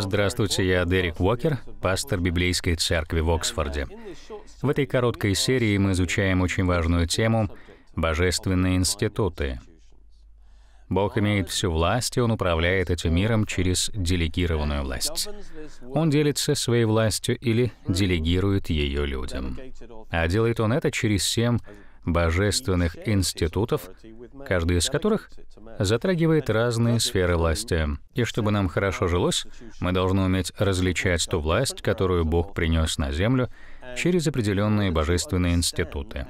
Здравствуйте, я Дерек Уокер, пастор Библейской церкви в Оксфорде. В этой короткой серии мы изучаем очень важную тему — божественные институты. Бог имеет всю власть, и Он управляет этим миром через делегированную власть. Он делится своей властью или делегирует ее людям. А делает Он это через семь божественных институтов, каждый из которых затрагивает разные сферы власти. И чтобы нам хорошо жилось, мы должны уметь различать ту власть, которую Бог принес на землю, через определенные божественные институты.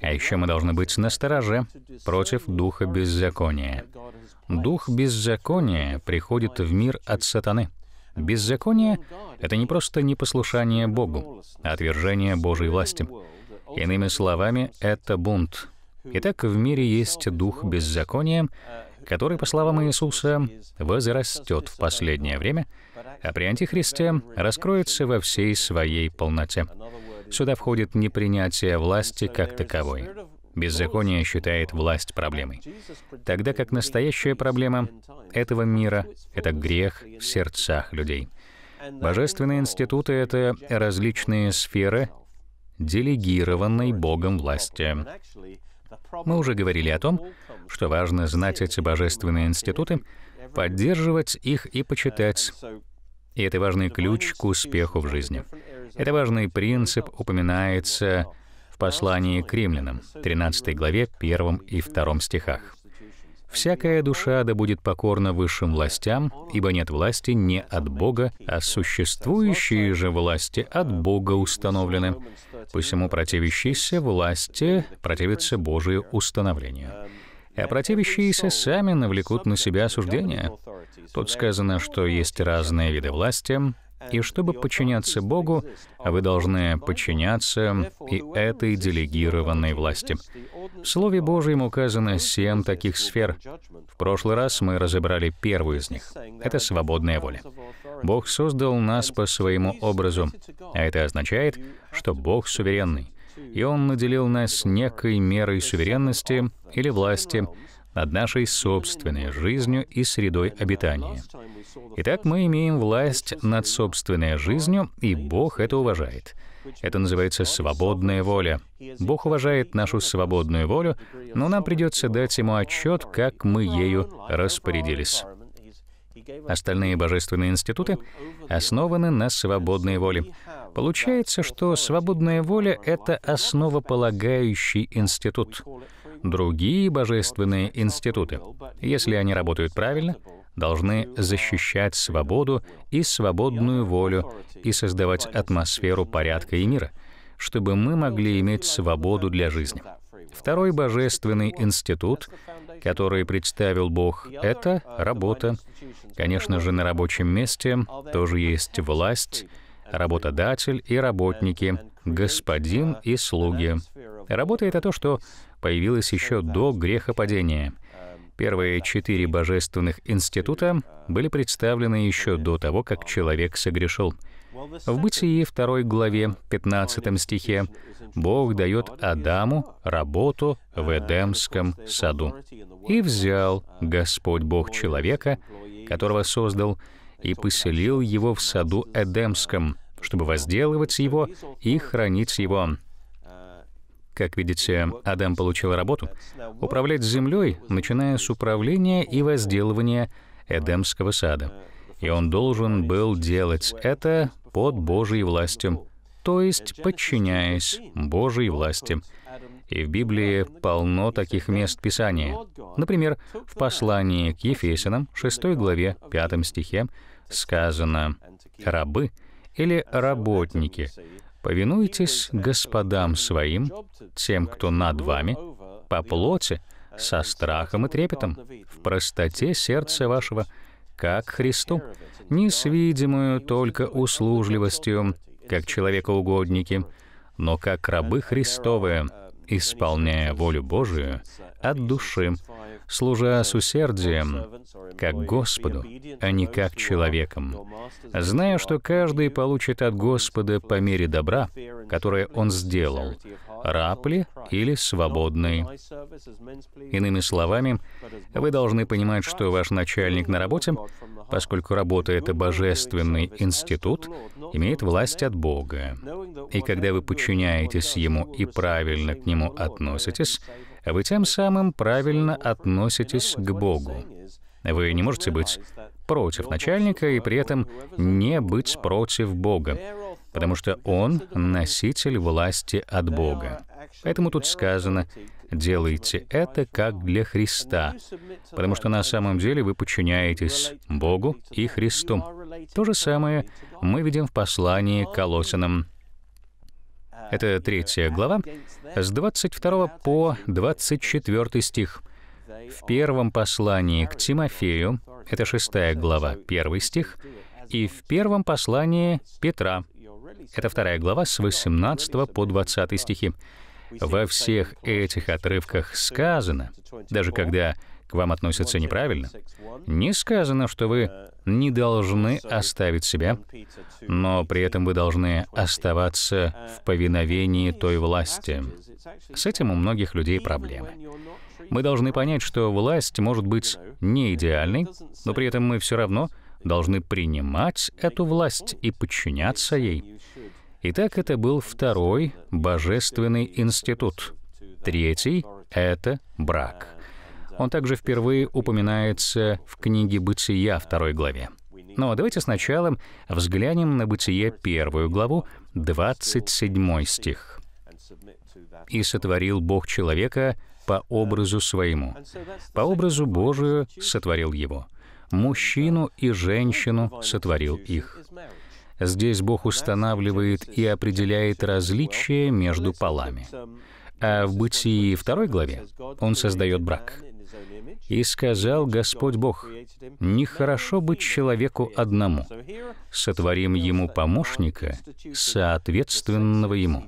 А еще мы должны быть настороже против духа беззакония. Дух беззакония приходит в мир от сатаны. Беззаконие — это не просто непослушание Богу, а отвержение Божьей власти — Иными словами, это бунт. Итак, в мире есть дух беззакония, который, по словам Иисуса, возрастет в последнее время, а при Антихристе раскроется во всей своей полноте. Сюда входит непринятие власти как таковой. Беззаконие считает власть проблемой. Тогда как настоящая проблема этого мира — это грех в сердцах людей. Божественные институты — это различные сферы, делегированной Богом власти. Мы уже говорили о том, что важно знать эти божественные институты, поддерживать их и почитать. И это важный ключ к успеху в жизни. Это важный принцип упоминается в послании к римлянам, 13 главе, 1 и 2 стихах. «Всякая душа да будет покорна высшим властям, ибо нет власти не от Бога, а существующие же власти от Бога установлены. Посему противящиеся власти противятся Божию установлению. А противящиеся сами навлекут на себя осуждение. Тут сказано, что есть разные виды власти, и чтобы подчиняться Богу, вы должны подчиняться и этой делегированной власти. В Слове Божьем указано семь таких сфер. В прошлый раз мы разобрали первую из них. Это свободная воля. Бог создал нас по своему образу, а это означает, что Бог суверенный, и Он наделил нас некой мерой суверенности или власти над нашей собственной жизнью и средой обитания. Итак, мы имеем власть над собственной жизнью, и Бог это уважает. Это называется свободная воля. Бог уважает нашу свободную волю, но нам придется дать Ему отчет, как мы ею распорядились. Остальные божественные институты основаны на свободной воле. Получается, что свободная воля — это основополагающий институт. Другие божественные институты, если они работают правильно, должны защищать свободу и свободную волю и создавать атмосферу порядка и мира, чтобы мы могли иметь свободу для жизни. Второй божественный институт которые представил Бог, — это работа. Конечно же, на рабочем месте тоже есть власть, работодатель и работники, господин и слуги. Работа — это то, что появилось еще до грехопадения. Первые четыре божественных института были представлены еще до того, как человек согрешил — в Бытие 2 главе 15 стихе Бог дает Адаму работу в Эдемском саду. «И взял Господь Бог человека, которого создал, и поселил его в саду Эдемском, чтобы возделывать его и хранить его». Как видите, Адам получил работу — управлять землей, начиная с управления и возделывания Эдемского сада — и он должен был делать это под Божьей властью, то есть подчиняясь Божьей власти. И в Библии полно таких мест Писания. Например, в послании к Ефесянам, 6 главе, 5 стихе, сказано «рабы» или «работники». «Повинуйтесь господам своим, тем, кто над вами, по плоти, со страхом и трепетом, в простоте сердца вашего, как Христу, не с видимую только услужливостью, как человекоугодники, но как рабы Христовые — исполняя волю Божию от души, служа с усердием, как Господу, а не как человеком, зная, что каждый получит от Господа по мере добра, которое он сделал, раб ли или свободный. Иными словами, вы должны понимать, что ваш начальник на работе, поскольку работа — это божественный институт, имеет власть от Бога. И когда вы подчиняетесь ему и правильно к нему нему относитесь, вы тем самым правильно относитесь к Богу. Вы не можете быть против начальника и при этом не быть против Бога, потому что он носитель власти от Бога. Поэтому тут сказано, делайте это как для Христа, потому что на самом деле вы подчиняетесь Богу и Христу. То же самое мы видим в послании к Колосинам это третья глава, с 22 по 24 стих. В первом послании к Тимофею, это шестая глава, первый стих, и в первом послании Петра, это вторая глава с 18 по 20 стихи. Во всех этих отрывках сказано, даже когда к вам относятся неправильно, не сказано, что вы не должны оставить себя, но при этом вы должны оставаться в повиновении той власти. С этим у многих людей проблемы. Мы должны понять, что власть может быть не идеальной, но при этом мы все равно должны принимать эту власть и подчиняться ей. Итак, это был второй божественный институт. Третий — это брак. Он также впервые упоминается в книге «Бытия» второй главе. Но давайте сначала взглянем на «Бытие» первую главу, 27 стих. «И сотворил Бог человека по образу своему. По образу Божию сотворил его. Мужчину и женщину сотворил их». Здесь Бог устанавливает и определяет различия между полами. А в Бытии второй главе Он создает брак. И сказал Господь Бог, «Нехорошо быть человеку одному. Сотворим ему помощника, соответственного ему».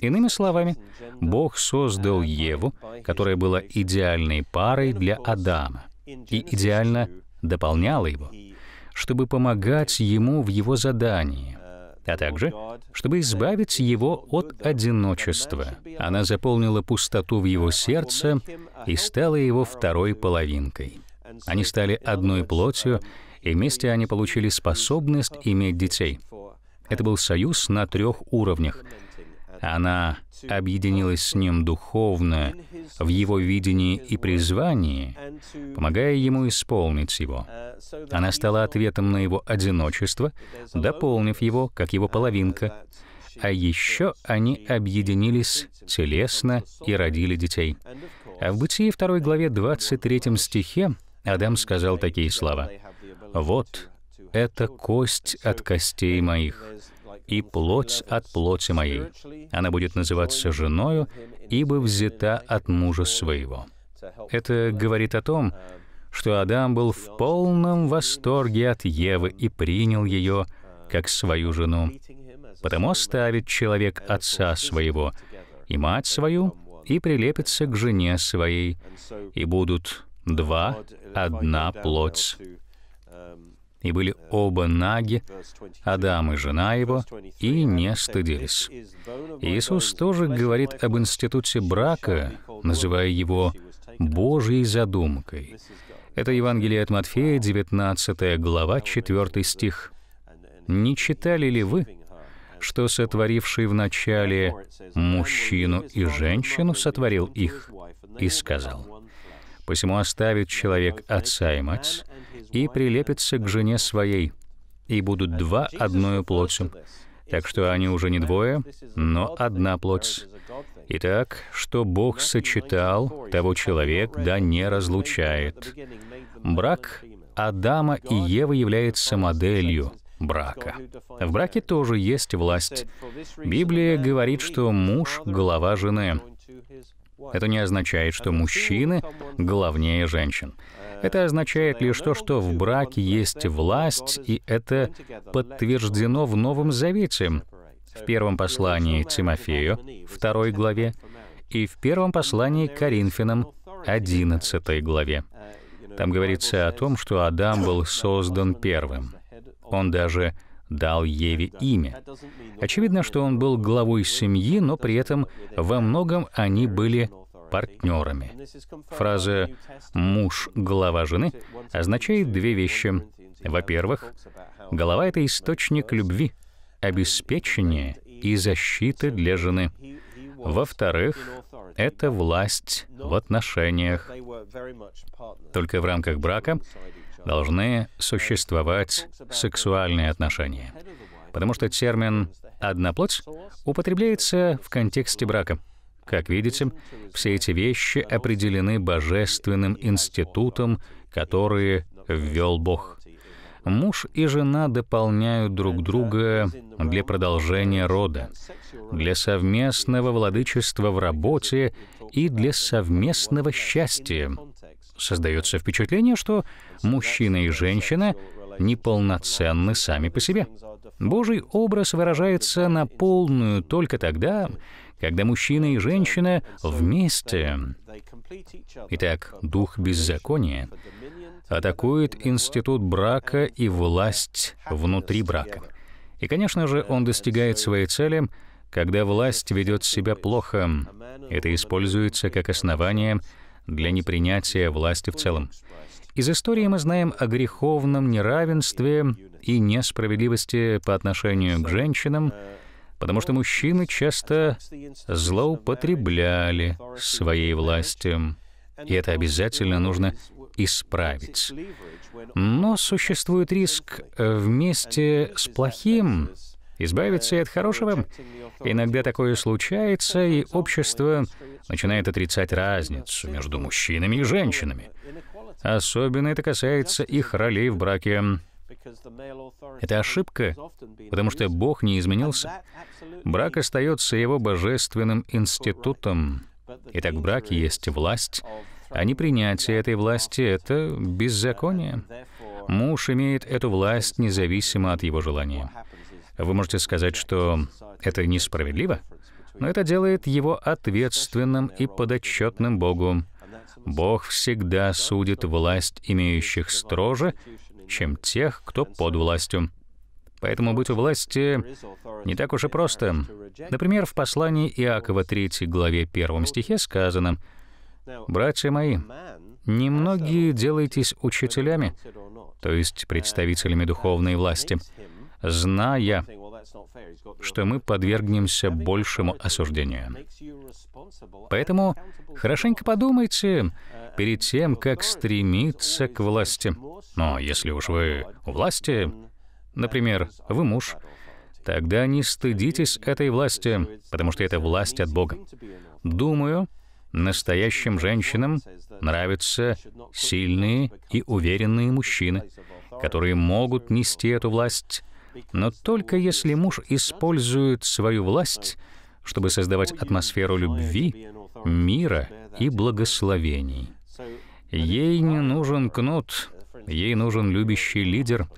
Иными словами, Бог создал Еву, которая была идеальной парой для Адама и идеально дополняла его, чтобы помогать ему в его задании, а также, чтобы избавить его от одиночества. Она заполнила пустоту в его сердце и стала его второй половинкой. Они стали одной плотью, и вместе они получили способность иметь детей. Это был союз на трех уровнях — она объединилась с ним духовно, в его видении и призвании, помогая ему исполнить его. Она стала ответом на его одиночество, дополнив его, как его половинка. А еще они объединились телесно и родили детей. А в Бытии 2 главе 23 стихе Адам сказал такие слова. «Вот, это кость от костей моих, и плоть от плоти моей. Она будет называться женою, ибо взята от мужа своего». Это говорит о том, что Адам был в полном восторге от Евы и принял ее как свою жену. Потому оставит человек отца своего и мать свою, и прилепится к жене своей, и будут два, одна плоть и были оба наги, Адам и жена его, и не стыдились. Иисус тоже говорит об институте брака, называя его «Божьей задумкой». Это Евангелие от Матфея, 19 глава, 4 стих. «Не читали ли вы, что сотворивший вначале мужчину и женщину сотворил их и сказал, Посему оставит человек отца и мать и прилепится к жене своей, и будут два одною плотью. Так что они уже не двое, но одна плоть. Итак, что Бог сочетал, того человек да не разлучает. Брак Адама и Евы является моделью брака. В браке тоже есть власть. Библия говорит, что муж — глава жены. Это не означает, что мужчины главнее женщин. Это означает лишь то, что в браке есть власть, и это подтверждено в Новом Завете, в первом послании Тимофею, второй главе, и в первом послании Коринфянам, 11 главе. Там говорится о том, что Адам был создан первым. Он даже дал Еве имя. Очевидно, что он был главой семьи, но при этом во многом они были партнерами. Фраза «муж – глава жены» означает две вещи. Во-первых, голова — это источник любви, обеспечения и защиты для жены. Во-вторых, это власть в отношениях. Только в рамках брака должны существовать сексуальные отношения. Потому что термин «одноплоть» употребляется в контексте брака. Как видите, все эти вещи определены божественным институтом, который ввел Бог. Муж и жена дополняют друг друга для продолжения рода, для совместного владычества в работе и для совместного счастья Создается впечатление, что мужчина и женщина неполноценны сами по себе. Божий образ выражается на полную только тогда, когда мужчина и женщина вместе. Итак, дух беззакония атакует институт брака и власть внутри брака. И, конечно же, он достигает своей цели, когда власть ведет себя плохо. Это используется как основание для непринятия власти в целом. Из истории мы знаем о греховном неравенстве и несправедливости по отношению к женщинам, потому что мужчины часто злоупотребляли своей властью, и это обязательно нужно исправить. Но существует риск вместе с плохим избавиться и от хорошего. Иногда такое случается, и общество начинает отрицать разницу между мужчинами и женщинами. Особенно это касается их ролей в браке. Это ошибка, потому что Бог не изменился. Брак остается его божественным институтом. Итак, в браке есть власть, а не принятие этой власти — это беззаконие. Муж имеет эту власть независимо от его желания. Вы можете сказать, что это несправедливо, но это делает его ответственным и подотчетным Богу. Бог всегда судит власть имеющих строже, чем тех, кто под властью. Поэтому быть у власти не так уж и просто. Например, в послании Иакова 3 главе 1 стихе сказано, «Братья мои, немногие делаетесь учителями, то есть представителями духовной власти, зная, что мы подвергнемся большему осуждению. Поэтому хорошенько подумайте uh, перед тем, как стремиться к власти. Но если уж вы у власти, например, вы муж, тогда не стыдитесь этой власти, потому что это власть от Бога. Думаю, настоящим женщинам нравятся сильные и уверенные мужчины, которые могут нести эту власть но только если муж использует свою власть, чтобы создавать атмосферу любви, мира и благословений. Ей не нужен кнут, ей нужен любящий лидер.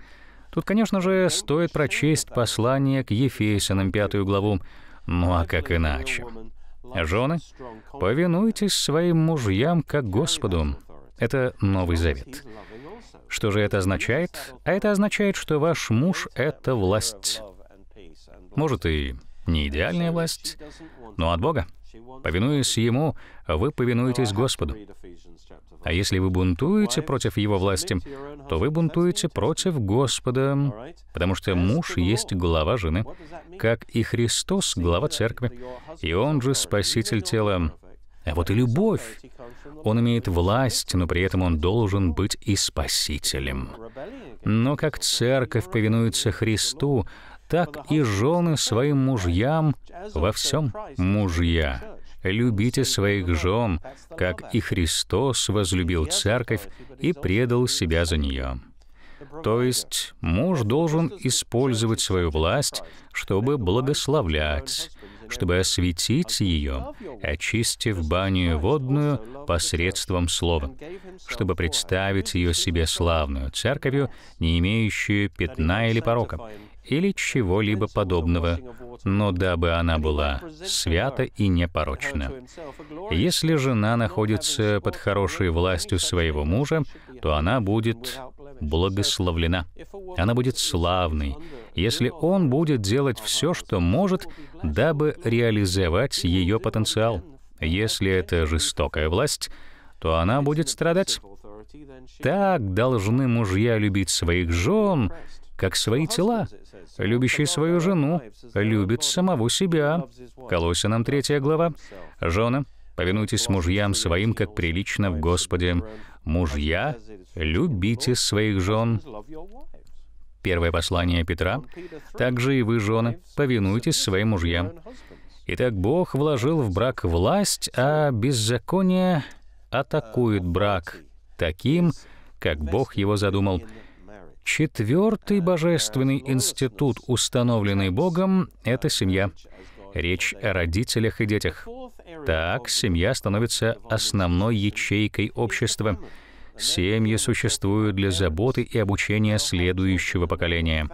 Тут, конечно же, стоит прочесть послание к Ефесянам, пятую главу, ну а как иначе? Жены, повинуйтесь своим мужьям как Господу. Это Новый Завет. Что же это означает? А это означает, что ваш муж — это власть. Может, и не идеальная власть, но от Бога. Повинуясь Ему, вы повинуетесь Господу. А если вы бунтуете против Его власти, то вы бунтуете против Господа, потому что муж есть глава жены, как и Христос — глава церкви, и Он же Спаситель тела. А вот и любовь он имеет власть, но при этом он должен быть и спасителем. Но как церковь повинуется Христу, так и жены своим мужьям во всем мужья. Любите своих жен, как и Христос возлюбил церковь и предал себя за нее. То есть муж должен использовать свою власть, чтобы благословлять, чтобы осветить ее, очистив баню водную посредством слова, чтобы представить ее себе славную церковью, не имеющую пятна или порока, или чего-либо подобного, но дабы она была свята и непорочна. Если жена находится под хорошей властью своего мужа, то она будет благословлена. Она будет славной, если он будет делать все, что может, дабы реализовать ее потенциал. Если это жестокая власть, то она будет страдать. Так должны мужья любить своих жен, как свои тела. Любящий свою жену любит самого себя. Колосинам 3 глава. Жена, повинуйтесь мужьям своим, как прилично в Господе. Мужья, любите своих жен. Первое послание Петра. «Также и вы, жены, повинуйтесь своим мужьям». Итак, Бог вложил в брак власть, а беззаконие атакует брак таким, как Бог его задумал. Четвертый божественный институт, установленный Богом, — это семья. Речь о родителях и детях. Так семья становится основной ячейкой общества — Семьи существуют для заботы и обучения следующего поколения.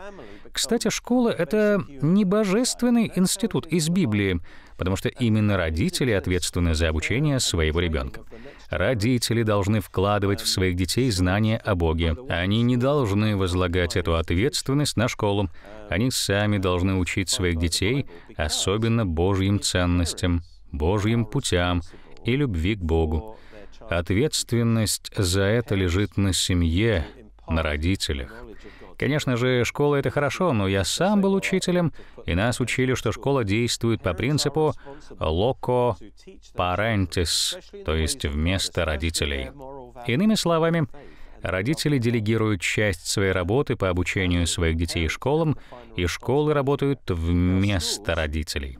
Кстати, школа — это не божественный институт из Библии, потому что именно родители ответственны за обучение своего ребенка. Родители должны вкладывать в своих детей знания о Боге. Они не должны возлагать эту ответственность на школу. Они сами должны учить своих детей, особенно Божьим ценностям, Божьим путям и любви к Богу. Ответственность за это лежит на семье, на родителях. Конечно же, школа — это хорошо, но я сам был учителем, и нас учили, что школа действует по принципу «loco parentis», то есть вместо родителей. Иными словами, родители делегируют часть своей работы по обучению своих детей школам, и школы работают вместо родителей.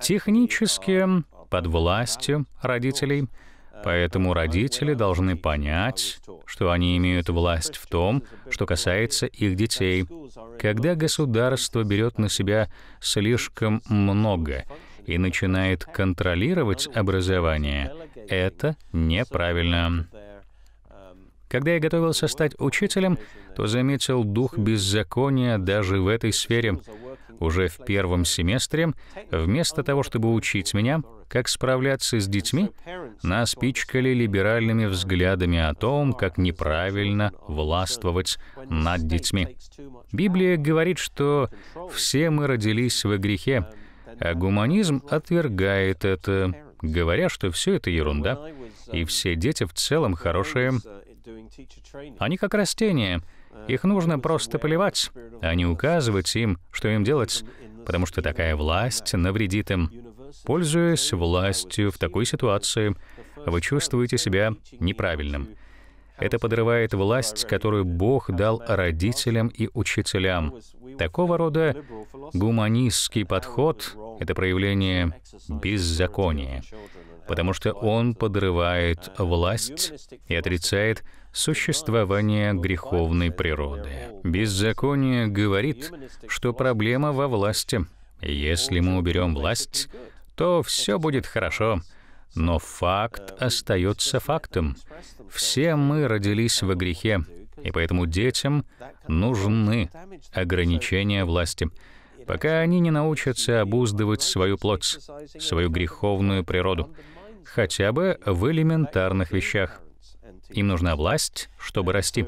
Технически под властью родителей — Поэтому родители должны понять, что они имеют власть в том, что касается их детей. Когда государство берет на себя слишком много и начинает контролировать образование, это неправильно. Когда я готовился стать учителем, то заметил дух беззакония даже в этой сфере. Уже в первом семестре, вместо того, чтобы учить меня, как справляться с детьми, нас пичкали либеральными взглядами о том, как неправильно властвовать над детьми. Библия говорит, что все мы родились во грехе, а гуманизм отвергает это, говоря, что все это ерунда, и все дети в целом хорошие. Они как растения. Uh, Их нужно просто поливать, а не указывать им, что им делать, потому что такая власть навредит им. Пользуясь властью в такой ситуации, вы чувствуете себя неправильным. Это подрывает власть, которую Бог дал родителям и учителям. Такого рода гуманистский подход — это проявление беззакония, потому что он подрывает uh, власть и отрицает существования греховной природы. Беззаконие говорит, что проблема во власти. Если мы уберем власть, то все будет хорошо. Но факт остается фактом. Все мы родились во грехе, и поэтому детям нужны ограничения власти, пока они не научатся обуздывать свою плоть, свою греховную природу, хотя бы в элементарных вещах. Им нужна власть, чтобы расти.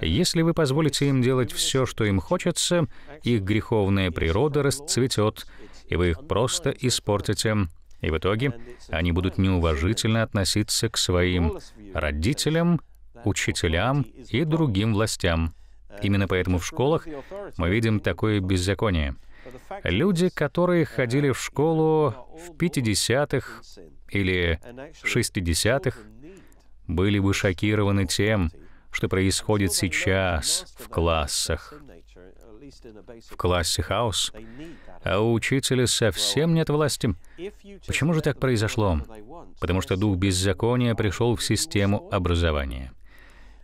Если вы позволите им делать все, что им хочется, их греховная природа расцветет, и вы их просто испортите. И в итоге они будут неуважительно относиться к своим родителям, учителям и другим властям. Именно поэтому в школах мы видим такое беззаконие. Люди, которые ходили в школу в 50-х или 60-х, были бы шокированы тем, что происходит сейчас в классах. В классе хаос, а у учителя совсем нет власти. Почему же так произошло? Потому что дух беззакония пришел в систему образования.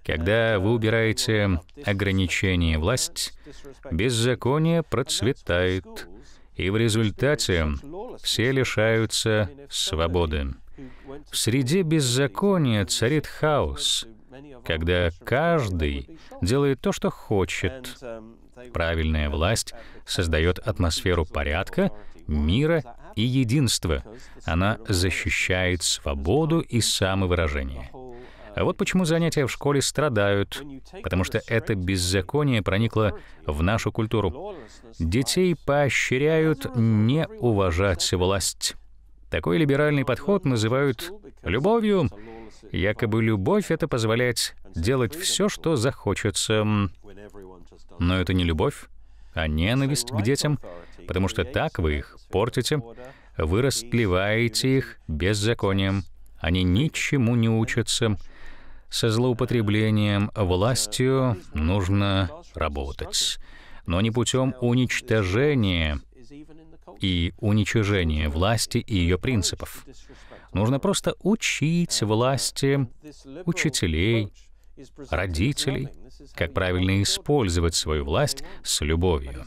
Когда вы убираете ограничение власть, беззаконие процветает, и в результате все лишаются свободы. В среде беззакония царит хаос, когда каждый делает то, что хочет. Правильная власть создает атмосферу порядка, мира и единства. Она защищает свободу и самовыражение. А вот почему занятия в школе страдают, потому что это беззаконие проникло в нашу культуру. Детей поощряют не уважать власть. Такой либеральный подход называют любовью. Якобы любовь — это позволять делать все, что захочется. Но это не любовь, а ненависть к детям, потому что так вы их портите, вы растлеваете их беззаконием. Они ничему не учатся. Со злоупотреблением властью нужно работать, но не путем уничтожения — и уничижение власти и ее принципов. Нужно просто учить власти, учителей, родителей, как правильно использовать свою власть с любовью.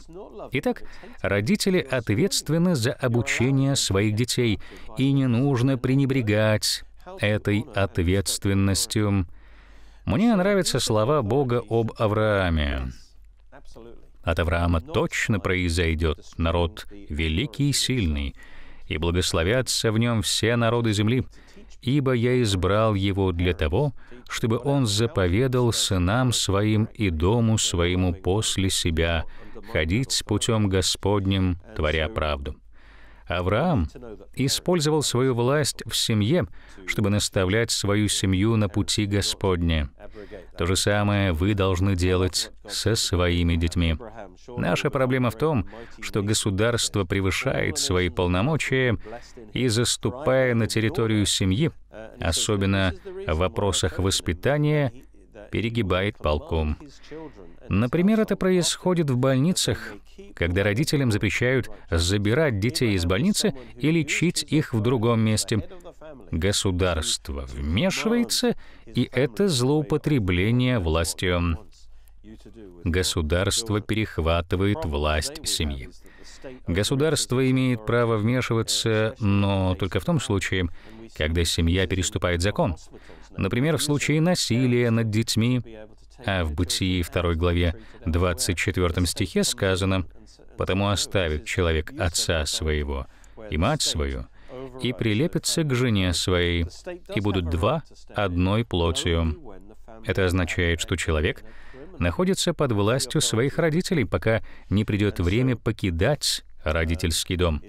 Итак, родители ответственны за обучение своих детей, и не нужно пренебрегать этой ответственностью. Мне нравятся слова Бога об Аврааме от Авраама точно произойдет народ великий и сильный, и благословятся в нем все народы земли, ибо я избрал его для того, чтобы он заповедал сынам своим и дому своему после себя ходить путем Господним, творя правду». Авраам использовал свою власть в семье, чтобы наставлять свою семью на пути Господне. То же самое вы должны делать со своими детьми. Наша проблема в том, что государство превышает свои полномочия и, заступая на территорию семьи, особенно в вопросах воспитания, перегибает полком. Например, это происходит в больницах, когда родителям запрещают забирать детей из больницы и лечить их в другом месте. Государство вмешивается, и это злоупотребление властью. Государство перехватывает власть семьи. Государство имеет право вмешиваться, но только в том случае, когда семья переступает закон. Например, в случае насилия над детьми, а в Бытии 2 главе 24 стихе сказано, «Потому оставит человек отца своего и мать свою, и прилепится к жене своей, и будут два одной плотью». Это означает, что человек находится под властью своих родителей, пока не придет время покидать родительский дом.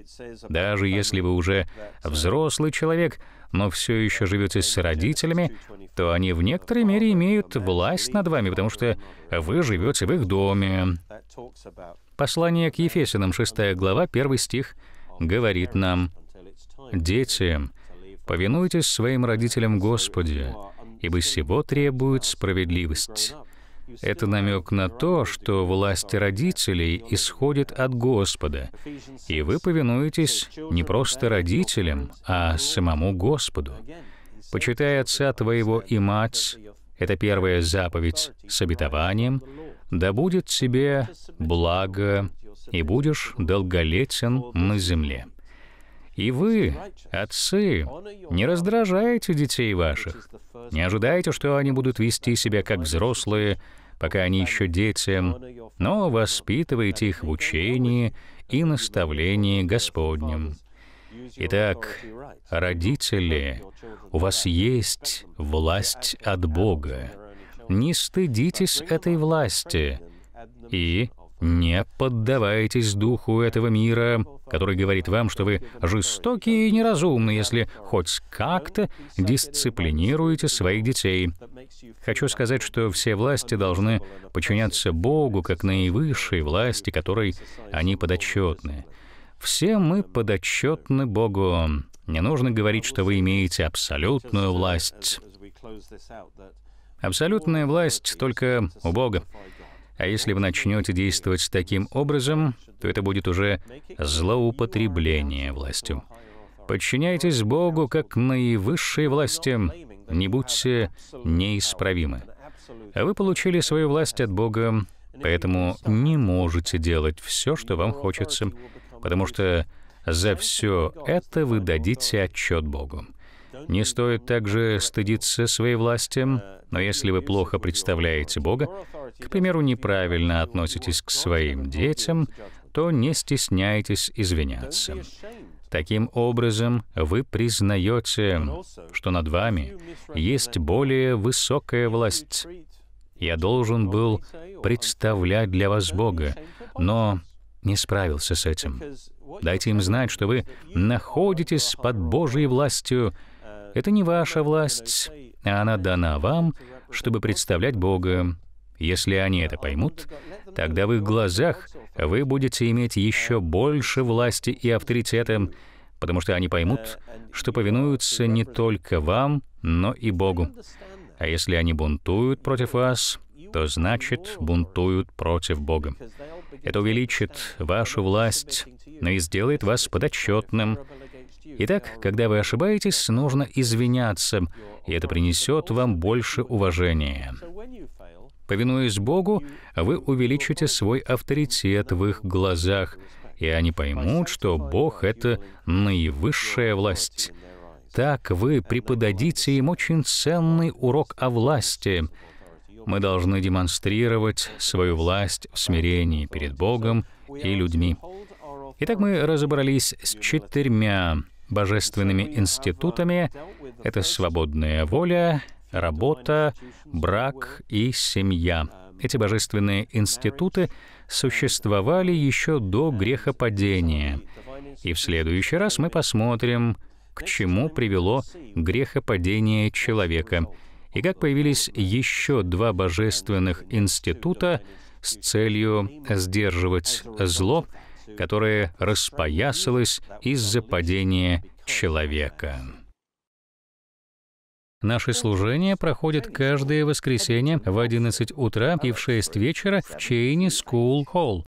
Даже если вы уже взрослый человек, но все еще живете с родителями, то они в некоторой мере имеют власть над вами, потому что вы живете в их доме. Послание к Ефесиным, 6 глава, 1 стих, говорит нам, «Дети, повинуйтесь своим родителям Господи, ибо сего требует справедливость». Это намек на то, что власть родителей исходит от Господа, и вы повинуетесь не просто родителям, а самому Господу. «Почитай отца твоего и мать» — это первая заповедь с обетованием, «да будет тебе благо, и будешь долголетен на земле». И вы, отцы, не раздражайте детей ваших. Не ожидайте, что они будут вести себя как взрослые, пока они еще дети, но воспитывайте их в учении и наставлении Господнем. Итак, родители, у вас есть власть от Бога. Не стыдитесь этой власти и не поддавайтесь духу этого мира, который говорит вам, что вы жестоки и неразумны, если хоть как-то дисциплинируете своих детей. Хочу сказать, что все власти должны подчиняться Богу как наивысшей власти, которой они подотчетны. Все мы подотчетны Богу. Не нужно говорить, что вы имеете абсолютную власть. Абсолютная власть только у Бога. А если вы начнете действовать таким образом, то это будет уже злоупотребление властью. Подчиняйтесь Богу как наивысшей власти, не будьте неисправимы. Вы получили свою власть от Бога, поэтому не можете делать все, что вам хочется, потому что за все это вы дадите отчет Богу. Не стоит также стыдиться своей власти, но если вы плохо представляете Бога, к примеру, неправильно относитесь к своим детям, то не стесняйтесь извиняться. Таким образом, вы признаете, что над вами есть более высокая власть. Я должен был представлять для вас Бога, но не справился с этим. Дайте им знать, что вы находитесь под Божьей властью, это не ваша власть, а она дана вам, чтобы представлять Бога. Если они это поймут, тогда в их глазах вы будете иметь еще больше власти и авторитета, потому что они поймут, что повинуются не только вам, но и Богу. А если они бунтуют против вас, то значит бунтуют против Бога. Это увеличит вашу власть, но и сделает вас подотчетным, Итак, когда вы ошибаетесь, нужно извиняться, и это принесет вам больше уважения. Повинуясь Богу, вы увеличите свой авторитет в их глазах, и они поймут, что Бог — это наивысшая власть. Так вы преподадите им очень ценный урок о власти. Мы должны демонстрировать свою власть в смирении перед Богом и людьми. Итак, мы разобрались с четырьмя божественными институтами — это свободная воля, работа, брак и семья. Эти божественные институты существовали еще до грехопадения. И в следующий раз мы посмотрим, к чему привело грехопадение человека и как появились еще два божественных института с целью сдерживать зло — которое распоясалось из-за падения человека. Наши служения проходят каждое воскресенье в 11 утра и в 6 вечера в Чейни School Холл.